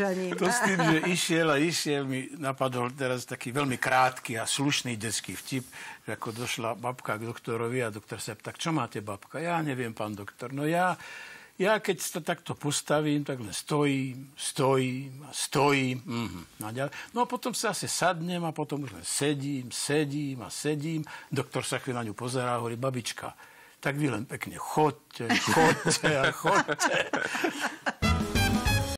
Žaním. To s tým, že išiel a išiel, mi napadol teraz taký veľmi krátky a slušný detský vtip, že ako došla babka k doktorovi a doktor sa tak čo máte babka? Ja neviem, pán doktor. No ja, ja keď to takto postavím, tak len stojím, stojím a stojím. Mm-hmm. No a potom sa asi sadnem a potom už len sedím, sedím a sedím. Doktor sa chvíľa na ňu pozerá a hovorí, babička, tak vy len pekne chodte, chodte a chodte.